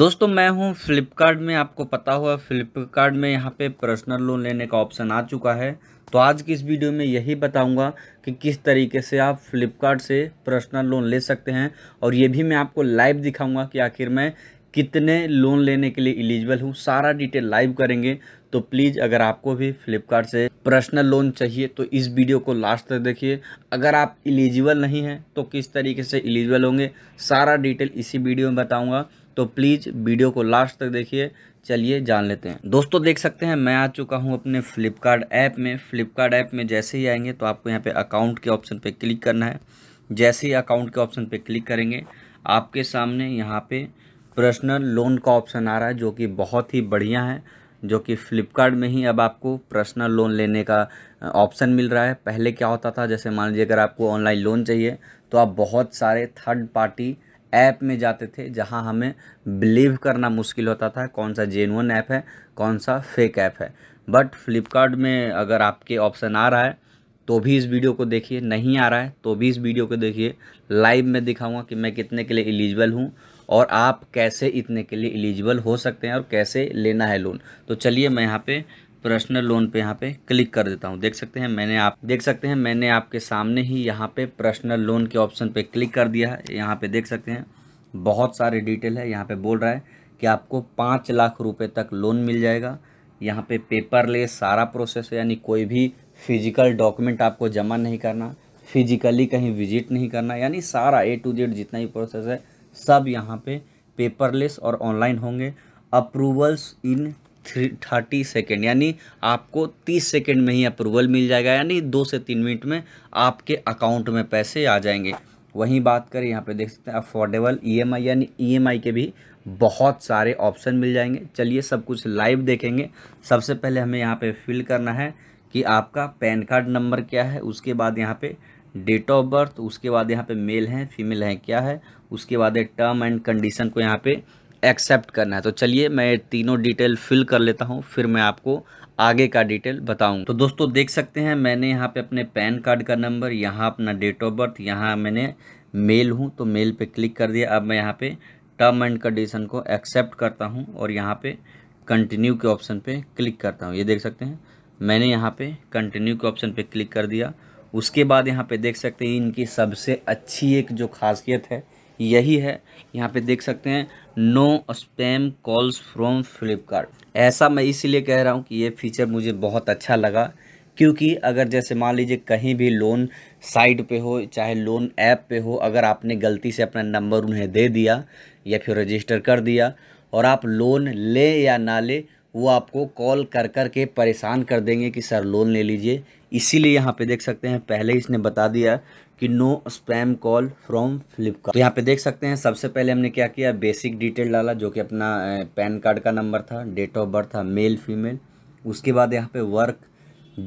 दोस्तों मैं हूं फ्लिपकार्ट में आपको पता हुआ फ्लिपकार्ट में यहाँ पे पर्सनल लोन लेने का ऑप्शन आ चुका है तो आज की इस वीडियो में यही बताऊंगा कि किस तरीके से आप फ्लिपकार्ट से पर्सनल लोन ले सकते हैं और ये भी मैं आपको लाइव दिखाऊंगा कि आखिर मैं कितने लोन लेने के लिए एलिजिबल हूँ सारा डिटेल लाइव करेंगे तो प्लीज़ अगर आपको भी फ्लिपकार्ट से पर्सनल लोन चाहिए तो इस वीडियो को लास्ट तक देखिए अगर आप इलिजिबल नहीं हैं तो किस तरीके से इलिजिबल होंगे सारा डिटेल इसी वीडियो में बताऊँगा तो प्लीज़ वीडियो को लास्ट तक देखिए चलिए जान लेते हैं दोस्तों देख सकते हैं मैं आ चुका हूं अपने फ्लिपकार्ट ऐप में फ्लिपकार्ट ऐप में जैसे ही आएंगे तो आपको यहाँ पे अकाउंट के ऑप्शन पे क्लिक करना है जैसे ही अकाउंट के ऑप्शन पे क्लिक करेंगे आपके सामने यहाँ पे पर्सनल लोन का ऑप्शन आ रहा है जो कि बहुत ही बढ़िया है जो कि फ़्लिपकार्ट में ही अब आपको पर्सनल लोन लेने का ऑप्शन मिल रहा है पहले क्या होता था जैसे मान लीजिए अगर आपको ऑनलाइन लोन चाहिए तो आप बहुत सारे थर्ड पार्टी ऐप में जाते थे जहां हमें बिलीव करना मुश्किल होता था कौन सा जेनवन ऐप है कौन सा फेक ऐप है बट फ्लिपकार्ट में अगर आपके ऑप्शन आ रहा है तो भी इस वीडियो को देखिए नहीं आ रहा है तो भी इस वीडियो को देखिए लाइव में दिखाऊंगा कि मैं कितने के लिए एलिजिबल हूँ और आप कैसे इतने के लिए एलिजिबल हो सकते हैं और कैसे लेना है लोन तो चलिए मैं यहाँ पर पर्सनल लोन पे यहाँ पे क्लिक कर देता हूँ देख सकते हैं मैंने आप देख सकते हैं मैंने आपके सामने ही यहाँ पे पर्सनल लोन के ऑप्शन पे क्लिक कर दिया है यहाँ पे देख सकते हैं बहुत सारे डिटेल है यहाँ पे बोल रहा है कि आपको पाँच लाख रुपए तक लोन मिल जाएगा यहाँ पे पेपर ले सारा प्रोसेस है यानी कोई भी फिजिकल डॉक्यूमेंट आपको जमा नहीं करना फिजिकली कहीं विजिट नहीं करना यानी सारा ए टू जेड जितना भी प्रोसेस है सब यहाँ पे पेपरलेस और ऑनलाइन होंगे approvals in three thirty second यानी आपको तीस सेकेंड में ही अप्रूवल मिल जाएगा यानी दो से तीन मिनट में आपके अकाउंट में पैसे आ जाएंगे वहीं बात करें यहाँ पे देख सकते हैं अफोर्डेबल ईएमआई e यानी ईएमआई e के भी बहुत सारे ऑप्शन मिल जाएंगे चलिए सब कुछ लाइव देखेंगे सबसे पहले हमें यहाँ पे फिल करना है कि आपका पैन कार्ड नंबर क्या है उसके बाद यहाँ पे डेट ऑफ बर्थ उसके बाद यहाँ पे मेल हैं फीमेल हैं क्या है उसके बाद टर्म एंड कंडीशन को यहाँ पे एक्सेप्ट करना है तो चलिए मैं तीनों डिटेल फिल कर लेता हूँ फिर मैं आपको आगे का डिटेल बताऊँ तो दोस्तों देख सकते हैं मैंने यहाँ पे अपने पैन कार्ड का नंबर यहाँ अपना डेट ऑफ बर्थ यहाँ मैंने मेल हूँ तो मेल पे क्लिक कर दिया अब मैं यहाँ पे टर्म एंड कंडीशन को एक्सेप्ट करता हूँ और यहाँ पे कंटिन्यू के ऑप्शन पे क्लिक करता हूँ ये देख सकते हैं मैंने यहाँ पे कंटिन्यू के ऑप्शन पे क्लिक कर दिया उसके बाद यहाँ पे देख सकते हैं इनकी सबसे अच्छी एक जो खासियत है यही है यहाँ पे देख सकते हैं no spam calls from Flipkart ऐसा मैं इसलिए कह रहा हूँ कि ये फीचर मुझे बहुत अच्छा लगा क्योंकि अगर जैसे मान लीजिए कहीं भी लोन साइट पे हो चाहे लोन ऐप पे हो अगर आपने गलती से अपना नंबर उन्हें दे दिया या फिर रजिस्टर कर दिया और आप लोन ले या ना ले वो आपको कॉल कर कर के परेशान कर देंगे कि सर लोन ले लीजिए इसीलिए यहाँ पे देख सकते हैं पहले ही इसने बता दिया कि no spam call from Flipkart तो यहाँ पे देख सकते हैं सबसे पहले हमने क्या किया बेसिक डिटेल डाला जो कि अपना पैन कार्ड का नंबर था डेट ऑफ बर्थ था मेल फीमेल उसके बाद यहाँ पे वर्क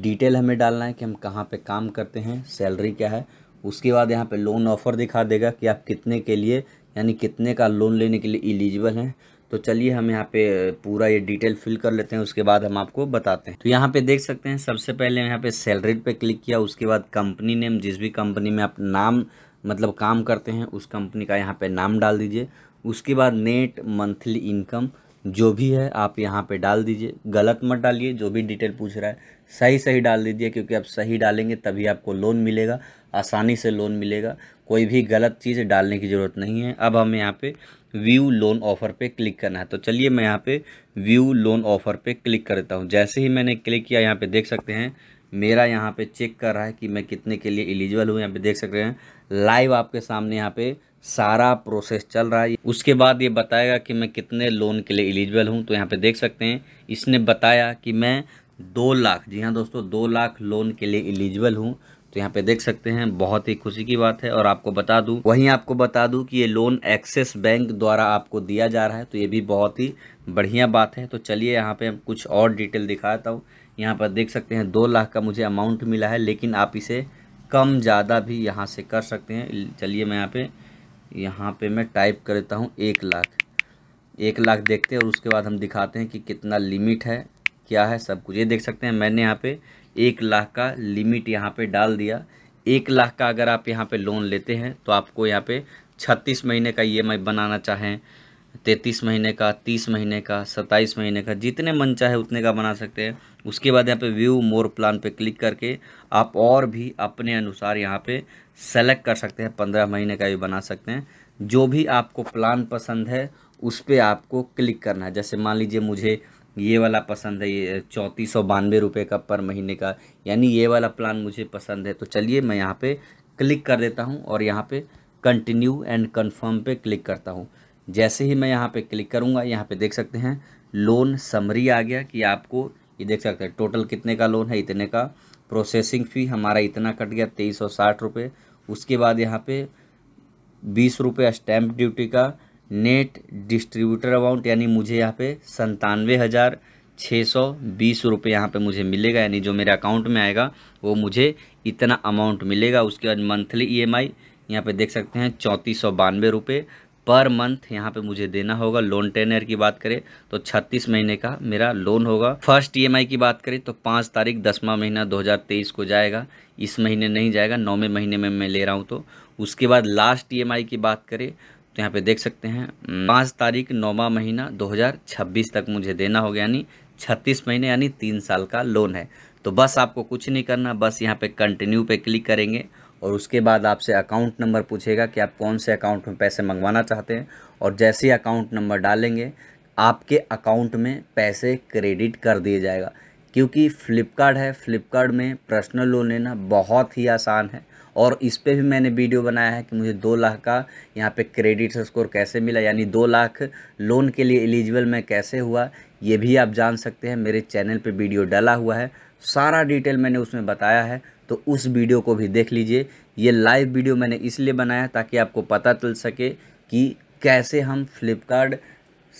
डिटेल हमें डालना है कि हम कहाँ पे काम करते हैं सैलरी क्या है उसके बाद यहाँ पे लोन ऑफ़र दिखा देगा कि आप कितने के लिए यानी कितने का लोन लेने के लिए एलिजिबल हैं तो चलिए हम यहाँ पे पूरा ये डिटेल फिल कर लेते हैं उसके बाद हम आपको बताते हैं तो यहाँ पे देख सकते हैं सबसे पहले यहाँ पे सैलरी पे क्लिक किया उसके बाद कंपनी नेम जिस भी कंपनी में आप नाम मतलब काम करते हैं उस कंपनी का यहाँ पे नाम डाल दीजिए उसके बाद नेट मंथली इनकम जो भी है आप यहाँ पे डाल दीजिए गलत मत डालिए जो भी डिटेल पूछ रहा है सही सही डाल दीजिए क्योंकि आप सही डालेंगे तभी आपको लोन मिलेगा आसानी से लोन मिलेगा कोई भी गलत चीज़ डालने की ज़रूरत नहीं है अब हम यहाँ पे व्यू लोन ऑफर पे क्लिक करना है तो चलिए मैं यहाँ पे व्यू लोन ऑफर पे क्लिक कर देता हूँ जैसे ही मैंने क्लिक किया यहाँ पे देख सकते हैं मेरा यहाँ पे चेक कर रहा है कि मैं कितने के लिए एलिजिबल हूँ यहाँ पे देख सकते हैं लाइव आपके सामने यहाँ पे सारा प्रोसेस चल रहा है उसके बाद ये बताएगा कि मैं कितने लोन के लिए एलिजिबल हूँ तो यहाँ पे देख सकते हैं इसने बताया कि मैं दो लाख जी हाँ दोस्तों दो लाख लोन के लिए एलिजिबल हूँ तो यहाँ पे देख सकते हैं बहुत ही खुशी की बात है और आपको बता दूँ वहीं आपको बता दूँ कि ये लोन एक्सिस बैंक द्वारा आपको दिया जा रहा है तो ये भी बहुत ही बढ़िया बात है तो चलिए यहाँ पे हम कुछ और डिटेल दिखाता हूँ यहाँ पर देख सकते हैं दो लाख का मुझे अमाउंट मिला है लेकिन आप इसे कम ज़्यादा भी यहाँ से कर सकते हैं चलिए मैं यहाँ पे यहाँ पे मैं टाइप कर देता हूँ एक लाख एक लाख देखते हैं और उसके बाद हम दिखाते हैं कि कितना लिमिट है क्या है सब कुछ ये देख सकते हैं मैंने यहाँ पे एक लाख का लिमिट यहाँ पे डाल दिया एक लाख का अगर आप यहाँ पे लोन लेते हैं तो आपको यहाँ पे छत्तीस महीने का ई e बनाना चाहें तैंतीस महीने का तीस महीने का सत्ताईस महीने का जितने मन चाहे उतने का बना सकते हैं उसके बाद यहाँ पे व्यू मोर प्लान पे क्लिक करके आप और भी अपने अनुसार यहाँ पे सेलेक्ट कर सकते हैं पंद्रह महीने का भी बना सकते हैं जो भी आपको प्लान पसंद है उस पर आपको क्लिक करना है जैसे मान लीजिए मुझे ये वाला पसंद है ये चौंतीस सौ बानवे रुपये का पर महीने का यानी ये वाला प्लान मुझे पसंद है तो चलिए मैं यहाँ पे क्लिक कर देता हूँ और यहाँ पे कंटिन्यू एंड कंफर्म पे क्लिक करता हूँ जैसे ही मैं यहाँ पे क्लिक करूँगा यहाँ पे देख सकते हैं लोन समरी आ गया कि आपको ये देख सकते हैं टोटल कितने का लोन है इतने का प्रोसेसिंग फ़ी हमारा इतना कट गया तेईस सौ साठ रुपये उसके बाद यहाँ पर बीस रुपये स्टैम्प ड्यूटी का नेट डिस्ट्रीब्यूटर अमाउंट यानी मुझे यहाँ पे संतानवे हज़ार छः सौ बीस रुपये यहाँ पर मुझे मिलेगा यानी जो मेरे अकाउंट में आएगा वो मुझे इतना अमाउंट मिलेगा उसके बाद मंथली ई एम आई यहाँ पर देख सकते हैं चौंतीस सौ बानवे रुपये पर मंथ यहाँ पे मुझे देना होगा लोन टेनर की बात करें तो 36 महीने का मेरा लोन होगा फर्स्ट ईएमआई की बात करें तो पाँच तारीख दसवा महीना 2023 को जाएगा इस महीने नहीं जाएगा नौवें महीने में मैं ले रहा हूँ तो उसके बाद लास्ट ईएमआई की बात करें तो यहाँ पे देख सकते हैं पाँच तारीख नौवा महीना 2026 तक मुझे देना होगा यानी 36 महीने यानी तीन साल का लोन है तो बस आपको कुछ नहीं करना बस यहाँ पे कंटिन्यू पे क्लिक करेंगे और उसके बाद आपसे अकाउंट नंबर पूछेगा कि आप कौन से अकाउंट में पैसे मंगवाना चाहते हैं और जैसे ही अकाउंट नंबर डालेंगे आपके अकाउंट में पैसे क्रेडिट कर दिए जाएगा क्योंकि फ्लिपकार्ट है फ्लिपकार्ट में पर्सनल लोन लेना बहुत ही आसान है और इस पर भी मैंने वीडियो बनाया है कि मुझे दो लाख का यहाँ पे क्रेडिट स्कोर कैसे मिला यानी दो लाख लोन के लिए एलिजिबल मैं कैसे हुआ ये भी आप जान सकते हैं मेरे चैनल पे वीडियो डाला हुआ है सारा डिटेल मैंने उसमें बताया है तो उस वीडियो को भी देख लीजिए ये लाइव वीडियो मैंने इसलिए बनाया ताकि आपको पता चल सके कि कैसे हम फ्लिपकार्ट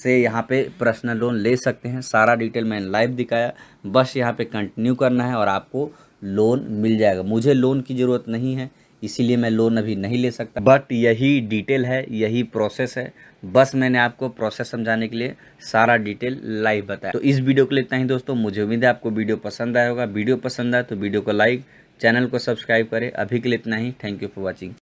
से यहाँ पे पर्सनल लोन ले सकते हैं सारा डिटेल मैंने लाइव दिखाया बस यहाँ पे कंटिन्यू करना है और आपको लोन मिल जाएगा मुझे लोन की ज़रूरत नहीं है इसीलिए मैं लोन अभी नहीं ले सकता बट यही डिटेल है यही प्रोसेस है बस मैंने आपको प्रोसेस समझाने के लिए सारा डिटेल लाइव बताया तो इस वीडियो को लेता ही दोस्तों मुझे उम्मीद है आपको वीडियो पसंद आया होगा वीडियो पसंद आए तो वीडियो को लाइक चैनल को सब्सक्राइब करें अभी के लिए इतना ही थैंक यू फॉर वॉचिंग